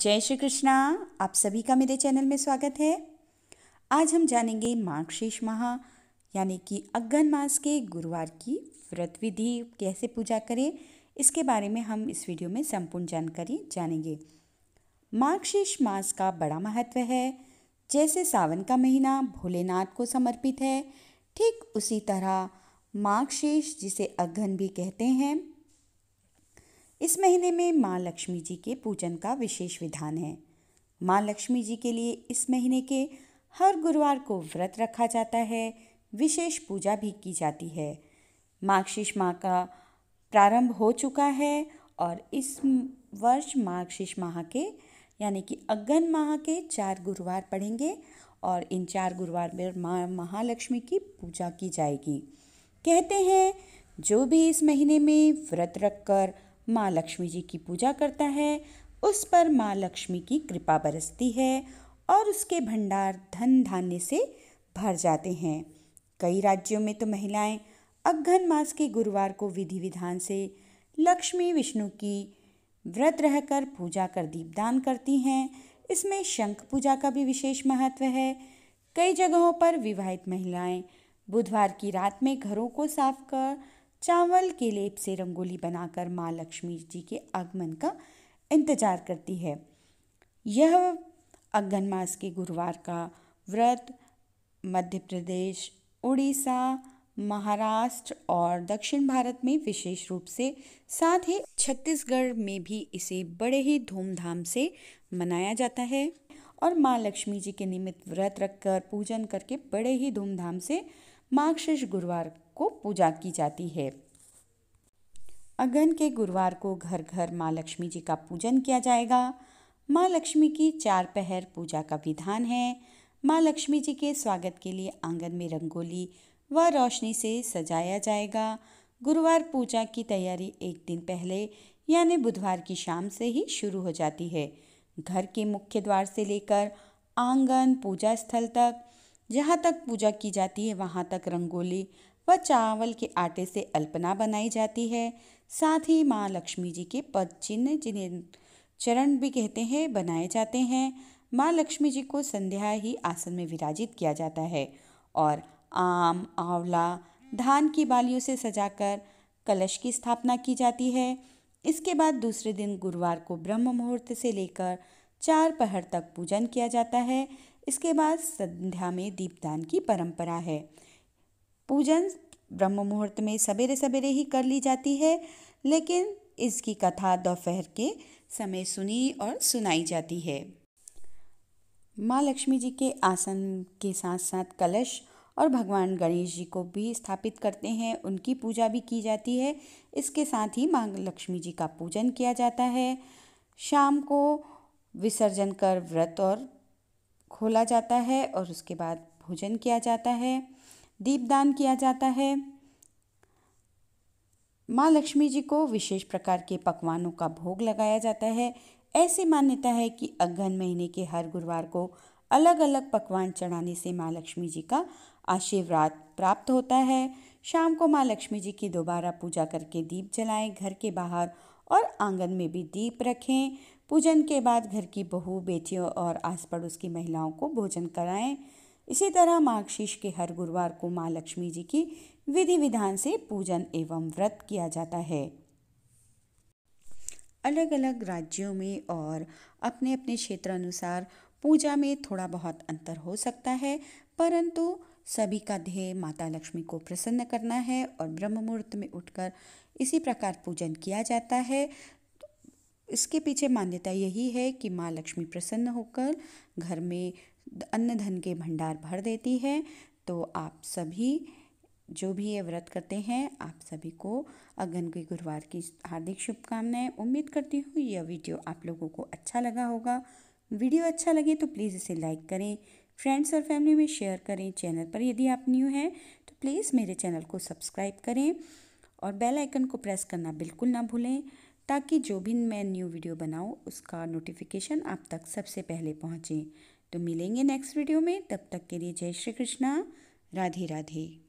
जय श्री कृष्णा आप सभी का मेरे चैनल में स्वागत है आज हम जानेंगे मार्गशीर्ष माह यानी कि अग्न मास के गुरुवार की व्रत विधि कैसे पूजा करें इसके बारे में हम इस वीडियो में संपूर्ण जानकारी जानेंगे मार्गशीर्ष मास का बड़ा महत्व है जैसे सावन का महीना भोलेनाथ को समर्पित है ठीक उसी तरह मार्गशीर्ष जिसे अग्न भी कहते हैं इस महीने में माँ लक्ष्मी जी के पूजन का विशेष विधान है माँ लक्ष्मी जी के लिए इस महीने के हर गुरुवार को व्रत रखा जाता है विशेष पूजा भी की जाती है मार्गशीर्ष माह का प्रारंभ हो चुका है और इस वर्ष मार्गशीर्ष माह के यानी कि अगन माह के चार गुरुवार पढ़ेंगे और इन चार गुरुवार में माँ महालक्ष्मी की पूजा की जाएगी कहते हैं जो भी इस महीने में व्रत रखकर माँ लक्ष्मी जी की पूजा करता है उस पर माँ लक्ष्मी की कृपा बरसती है और उसके भंडार धन धान्य से भर जाते हैं कई राज्यों में तो महिलाएं अगहन मास के गुरुवार को विधि विधान से लक्ष्मी विष्णु की व्रत रहकर पूजा कर दीपदान करती हैं इसमें शंख पूजा का भी विशेष महत्व है कई जगहों पर विवाहित महिलाएं बुधवार की रात में घरों को साफ कर चावल के लेप से रंगोली बनाकर माँ लक्ष्मी जी के आगमन का इंतजार करती है यह अगन मास के गुरुवार का व्रत मध्य प्रदेश उड़ीसा महाराष्ट्र और दक्षिण भारत में विशेष रूप से साथ ही छत्तीसगढ़ में भी इसे बड़े ही धूमधाम से मनाया जाता है और माँ लक्ष्मी जी के निमित्त व्रत रखकर पूजन करके बड़े ही धूमधाम से मार्गशीर्ष गुरुवार को पूजा की जाती है अगन के गुरुवार को घर घर माँ लक्ष्मी जी का पूजन किया जाएगा माँ लक्ष्मी की चार पहर पूजा का विधान है माँ लक्ष्मी जी के स्वागत के लिए आंगन में रंगोली व रोशनी से सजाया जाएगा गुरुवार पूजा की तैयारी एक दिन पहले यानी बुधवार की शाम से ही शुरू हो जाती है घर के मुख्य द्वार से लेकर आंगन पूजा स्थल तक जहाँ तक पूजा की जाती है वहाँ तक रंगोली व चावल के आटे से अल्पना बनाई जाती है साथ ही माँ लक्ष्मी जी के पद चिन्ह जिन्हें चरण भी कहते हैं बनाए जाते हैं माँ लक्ष्मी जी को संध्या ही आसन में विराजित किया जाता है और आम आंवला धान की बालियों से सजाकर कलश की स्थापना की जाती है इसके बाद दूसरे दिन गुरुवार को ब्रह्म मुहूर्त से लेकर चार पहर तक पूजन किया जाता है इसके बाद संध्या में दीपदान की परंपरा है पूजन ब्रह्म मुहूर्त में सवेरे सवेरे ही कर ली जाती है लेकिन इसकी कथा दोपहर के समय सुनी और सुनाई जाती है माँ लक्ष्मी जी के आसन के साथ साथ कलश और भगवान गणेश जी को भी स्थापित करते हैं उनकी पूजा भी की जाती है इसके साथ ही माँ लक्ष्मी जी का पूजन किया जाता है शाम को विसर्जन कर व्रत और खोला जाता है और उसके बाद भोजन किया जाता है दीपदान किया जाता है माँ लक्ष्मी जी को विशेष प्रकार के पकवानों का भोग लगाया जाता है ऐसी मान्यता है कि अगहन महीने के हर गुरुवार को अलग अलग पकवान चढ़ाने से माँ लक्ष्मी जी का आशीर्वाद प्राप्त होता है शाम को माँ लक्ष्मी जी की दोबारा पूजा करके दीप जलाएं घर के बाहर और आंगन में भी दीप रखें पूजन के बाद घर की बहू बेटियों और आस पड़ोस की महिलाओं को भोजन कराएं इसी तरह मार्गशीर्ष के हर गुरुवार को माँ लक्ष्मी जी की विधि विधान से पूजन एवं व्रत किया जाता है अलग अलग राज्यों में और अपने अपने क्षेत्रानुसार पूजा में थोड़ा बहुत अंतर हो सकता है परंतु सभी का ध्येय माता लक्ष्मी को प्रसन्न करना है और ब्रह्म मुहूर्त में उठकर इसी प्रकार पूजन किया जाता है इसके पीछे मान्यता यही है कि माँ लक्ष्मी प्रसन्न होकर घर में अन्न धन के भंडार भर देती है तो आप सभी जो भी ये व्रत करते हैं आप सभी को अगन के गुरुवार की हार्दिक शुभकामनाएं उम्मीद करती हूँ यह वीडियो आप लोगों को अच्छा लगा होगा वीडियो अच्छा लगे तो प्लीज़ इसे लाइक करें फ्रेंड्स और फैमिली में शेयर करें चैनल पर यदि आप न्यू हैं तो प्लीज़ मेरे चैनल को सब्सक्राइब करें और बेल आइकन को प्रेस करना बिल्कुल ना भूलें ताकि जो भी मैं न्यू वीडियो बनाऊँ उसका नोटिफिकेशन आप तक सबसे पहले पहुँचे तो मिलेंगे नेक्स्ट वीडियो में तब तक के लिए जय श्री कृष्णा राधे राधे